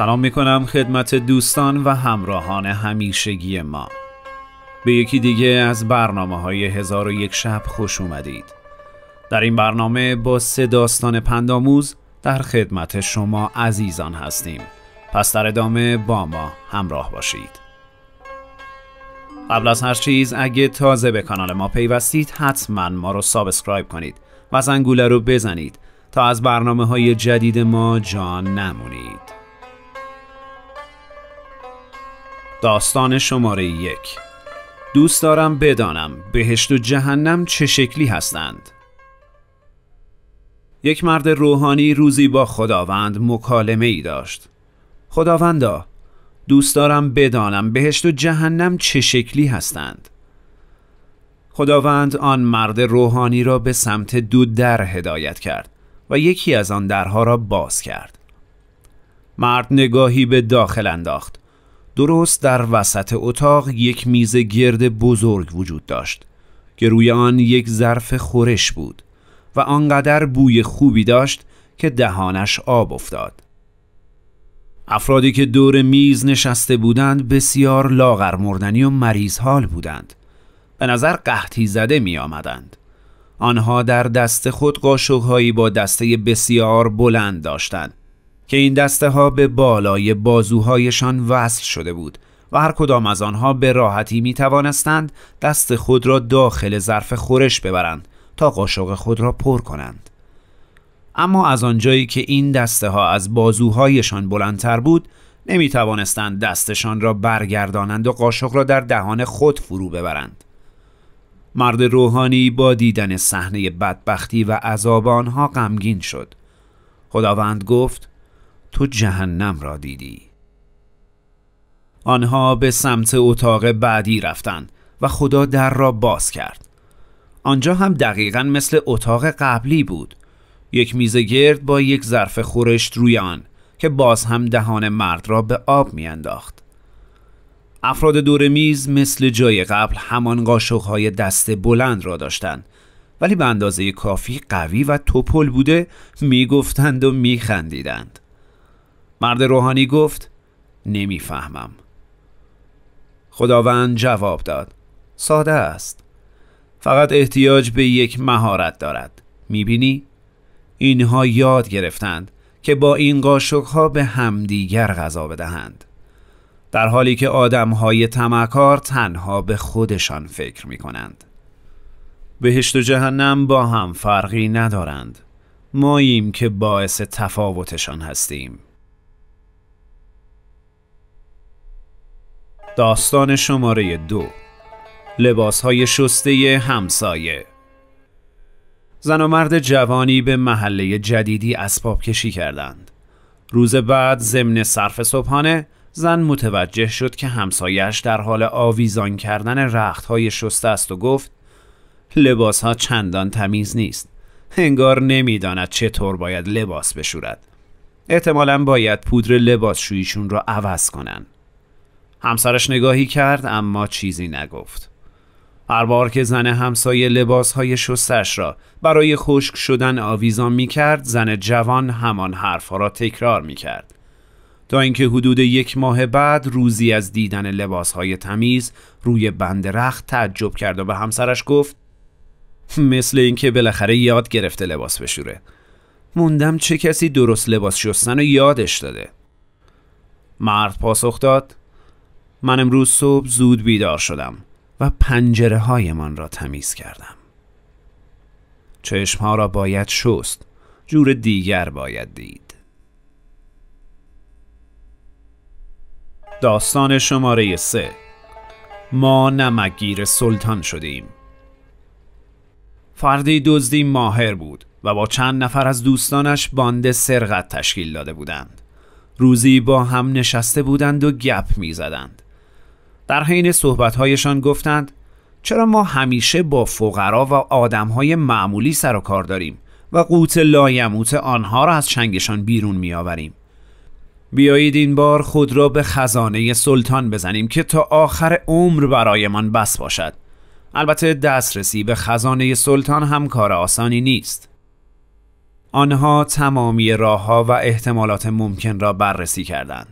سلام میکنم خدمت دوستان و همراهان همیشگی ما به یکی دیگه از برنامه های هزار و یک شب خوش اومدید در این برنامه با سه داستان پنداموز در خدمت شما عزیزان هستیم پس در ادامه با ما همراه باشید قبل از هر چیز اگه تازه به کانال ما پیوستید حتما ما رو سابسکرایب کنید و زنگوله رو بزنید تا از برنامه های جدید ما جان نمونید داستان شماره یک دوست دارم بدانم بهشت و جهنم چه شکلی هستند یک مرد روحانی روزی با خداوند مکالمه ای داشت خداوندا دوست دارم بدانم بهشت و جهنم چه شکلی هستند خداوند آن مرد روحانی را به سمت دو در هدایت کرد و یکی از آن درها را باز کرد مرد نگاهی به داخل انداخت درست در وسط اتاق یک میز گرد بزرگ وجود داشت که روی آن یک ظرف خورش بود و آنقدر بوی خوبی داشت که دهانش آب افتاد افرادی که دور میز نشسته بودند بسیار لاغر مردنی و مریض حال بودند به نظر قحطی زده می آمدند آنها در دست خود قاشقهایی با دسته بسیار بلند داشتند که این دسته ها به بالای بازوهایشان وصل شده بود و هر کدام از آنها به راحتی می توانستند دست خود را داخل ظرف خورش ببرند تا قاشق خود را پر کنند اما از آنجایی که این دسته ها از بازوهایشان بلندتر بود نمی توانستند دستشان را برگردانند و قاشق را در دهان خود فرو ببرند مرد روحانی با دیدن صحنه بدبختی و عذاب آنها غمگین شد خداوند گفت تو جهنم را دیدی آنها به سمت اتاق بعدی رفتند و خدا در را باز کرد آنجا هم دقیقا مثل اتاق قبلی بود یک میز گرد با یک ظرف خورشت روی آن که باز هم دهان مرد را به آب میانداخت افراد دور میز مثل جای قبل همان قاشقهای دست بلند را داشتند ولی به اندازه کافی قوی و توپل بوده میگفتند و خندیدند مرد روحانی گفت نمیفهمم خداوند جواب داد ساده است فقط احتیاج به یک مهارت دارد بینی؟ اینها یاد گرفتند که با این قاشقها به همدیگر غذا بدهند در حالی که آدمهای تمکار تنها به خودشان فکر می کنند. بهشت و جهنم با هم فرقی ندارند. ماییم که باعث تفاوتشان هستیم. داستان شماره دو لباس های شسته همسایه زن و مرد جوانی به محله جدیدی اسباب کشی کردند روز بعد ضمن صرف صبحانه زن متوجه شد که همسایش در حال آویزان کردن رخت های شسته است و گفت لباس ها چندان تمیز نیست انگار نمیداند چطور باید لباس بشورد احتمالا باید پودر لباس شویشون را عوض کنند همسرش نگاهی کرد اما چیزی نگفت هر بار که زن همسایه لباسهای شستش را برای خشک شدن آویزان می کرد زن جوان همان حرفها را تکرار می کرد تا اینکه حدود یک ماه بعد روزی از دیدن لباسهای تمیز روی بند رخت تعجب کرد و به همسرش گفت مثل اینکه بالاخره یاد گرفته لباس بشوره موندم چه کسی درست لباس شستن و یادش داده مرد پاسخ داد من امروز صبح زود بیدار شدم و پنجره های من را تمیز کردم. چشم را باید شست. جور دیگر باید دید. داستان شماره سه ما نمگیر سلطان شدیم. فردی دزدی ماهر بود و با چند نفر از دوستانش باند سرقت تشکیل داده بودند. روزی با هم نشسته بودند و گپ می زدند. در حین صحبتهایشان گفتند چرا ما همیشه با فقرا و آدمهای معمولی سر و کار داریم و قوت لایموت آنها را از چنگشان بیرون میآوریم بیایید این بار خود را به خزانه سلطان بزنیم که تا آخر عمر برایمان بس باشد البته دسترسی به خزانه سلطان هم کار آسانی نیست آنها تمامی راهها و احتمالات ممکن را بررسی کردند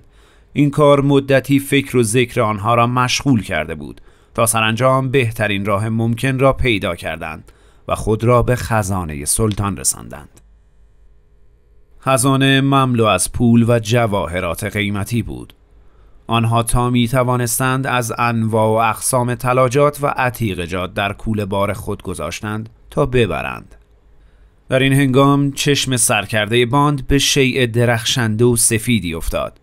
این کار مدتی فکر و ذکر آنها را مشغول کرده بود تا سرانجام بهترین راه ممکن را پیدا کردند و خود را به خزانه سلطان رساندند. خزانه مملو از پول و جواهرات قیمتی بود. آنها تا می توانستند از انواع و اقسام تلاجات و عتیقجات در کوله بار خود گذاشتند تا ببرند. در این هنگام چشم سرکرده باند به شیء درخشنده و سفیدی افتاد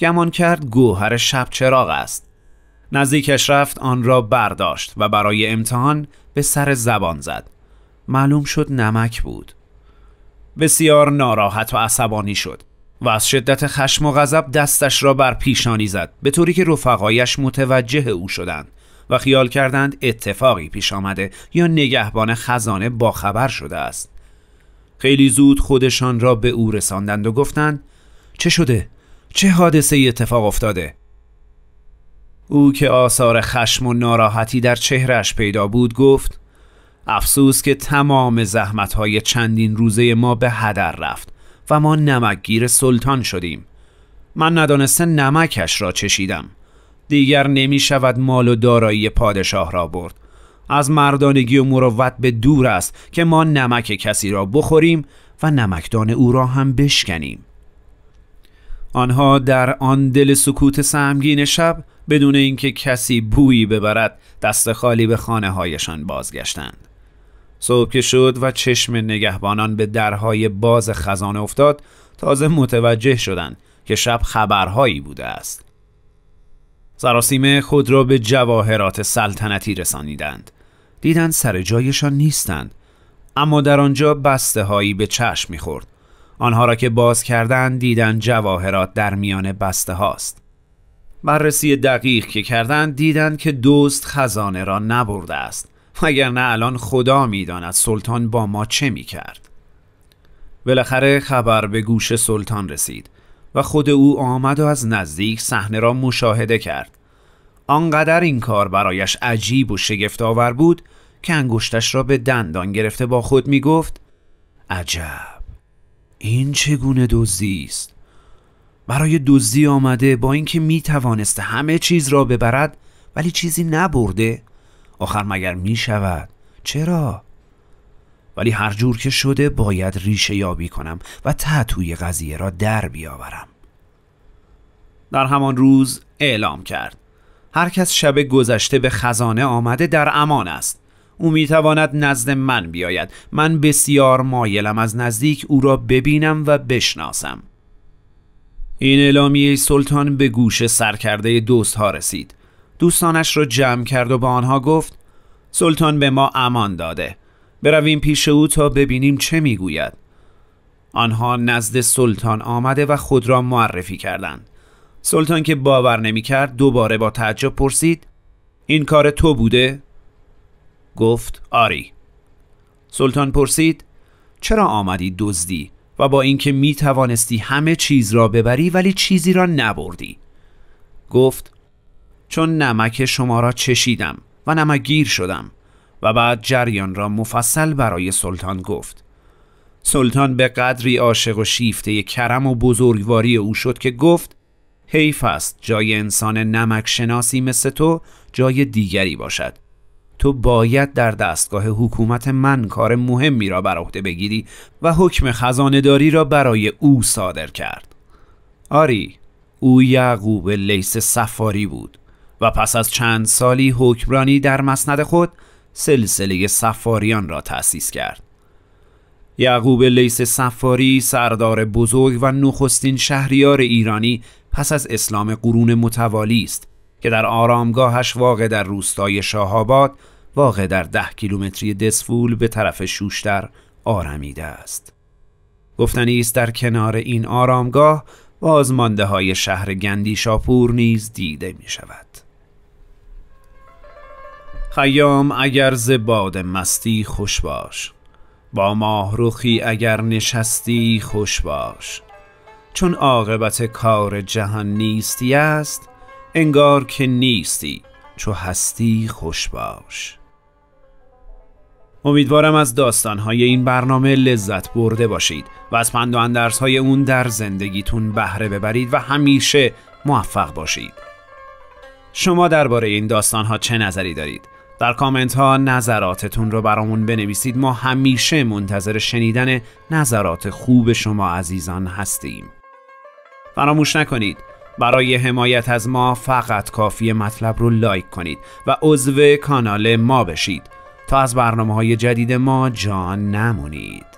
گمان کرد گوهر شب چراغ است نزدیکش رفت آن را برداشت و برای امتحان به سر زبان زد معلوم شد نمک بود بسیار ناراحت و عصبانی شد و از شدت خشم و غضب دستش را بر پیشانی زد به طوری که رفقایش متوجه او شدند و خیال کردند اتفاقی پیش آمده یا نگهبان خزانه باخبر شده است خیلی زود خودشان را به او رساندند و گفتند چه شده چه حادثه ای اتفاق افتاده؟ او که آثار خشم و ناراحتی در چهرش پیدا بود گفت افسوس که تمام های چندین روزه ما به هدر رفت و ما نمکگیر سلطان شدیم من ندانسته نمکش را چشیدم دیگر نمی شود مال و دارایی پادشاه را برد از مردانگی و مروت به دور است که ما نمک کسی را بخوریم و نمکدان او را هم بشکنیم آنها در آن دل سکوت سهمگین شب بدون اینکه کسی بویی ببرد دست خالی به خانه هایشان بازگشتند. صبح که شد و چشم نگهبانان به درهای باز خزانه افتاد تازه متوجه شدند که شب خبرهایی بوده است. سراسیمه خود را به جواهرات سلطنتی رسانیدند. دیدند سر جایشان نیستند اما در آنجا بسته هایی به چشم میخورد آنها را که باز کردن دیدن جواهرات در میان بسته هاست. بررسی دقیق که کردند دیدند که دوست خزانه را نبرده است مگر نه الان خدا میداند سلطان با ما چه می کرد بالاخره خبر به گوش سلطان رسید و خود او آمد و از نزدیک صحنه را مشاهده کرد آنقدر این کار برایش عجیب و شگفت آور بود که انگشتش را به دندان گرفته با خود می گفت عجب این چگونه دزدی است برای دزدی آمده با اینکه می توانست همه چیز را ببرد ولی چیزی نبرده آخر مگر می شود چرا ولی هر جور که شده باید ریشه یابی کنم و تعطوی قضیه را در بیاورم در همان روز اعلام کرد هر کس شب گذشته به خزانه آمده در امان است او میتواند نزد من بیاید من بسیار مایلم از نزدیک او را ببینم و بشناسم این اعلامیه سلطان به گوش سرکرده ها رسید دوستانش را جمع کرد و به آنها گفت سلطان به ما امان داده برویم پیش او تا ببینیم چه میگوید آنها نزد سلطان آمده و خود را معرفی کردند سلطان که باور نمی کرد دوباره با تعجب پرسید این کار تو بوده؟ گفت آری سلطان پرسید چرا آمدی دزدی و با اینکه می توانستی همه چیز را ببری ولی چیزی را نبردی گفت چون نمک شما را چشیدم و نمک گیر شدم و بعد جریان را مفصل برای سلطان گفت سلطان به قدری عاشق و شیفته کرم و بزرگواری او شد که گفت حیف است جای انسان نمک شناسی مثل تو جای دیگری باشد تو باید در دستگاه حکومت من کار مهمی را بر عهده بگیری و حکم خزانهداری را برای او صادر کرد آری او یعقوب لیس سفاری بود و پس از چند سالی حکمرانی در مسند خود سلسله سفاریان را تأسیس کرد یعقوب لیس سفاری سردار بزرگ و نخستین شهریار ایرانی پس از اسلام قرون متوالی است که در آرامگاهش واقع در روستای شاهاباد واقع در ده کیلومتری دسفول به طرف شوشتر آرمیده است. گفتنی است در کنار این آرامگاه بازمانده های شهر گندی شاپور نیز دیده می شود. خیام اگر ز مستی خوش باش با ماهروخی اگر نشستی خوش باش چون عاقبت کار جهان نیستی است انگار که نیستی چو هستی خوش باش امیدوارم از داستانهای این برنامه لذت برده باشید و از پند و اندرسهای اون در زندگیتون بهره ببرید و همیشه موفق باشید. شما درباره این داستانها چه نظری دارید؟ در کامنت ها نظراتتون رو برامون بنویسید ما همیشه منتظر شنیدن نظرات خوب شما عزیزان هستیم. فراموش نکنید برای حمایت از ما فقط کافی مطلب رو لایک کنید و عضو کانال ما بشید. تا از برنامه های جدید ما جان نمونید